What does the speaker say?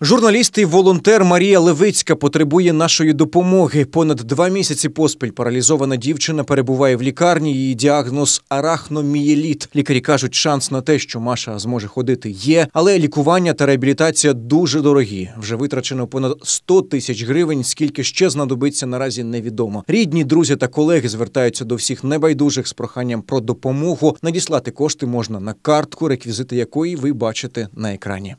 Журналіст і волонтер Марія Левицька потребує нашої допомоги. Понад два місяці поспіль паралізована дівчина перебуває в лікарні. Її діагноз арахномієліт. Лікарі кажуть, шанс на те, що Маша зможе ходити, є, але лікування та реабілітація дуже дорогі. Вже витрачено понад 100 тисяч гривень. Скільки ще знадобиться наразі, невідомо. Рідні, друзі та колеги звертаються до всіх небайдужих з проханням про допомогу. Надіслати кошти можна на картку, реквізити якої ви бачите на екрані.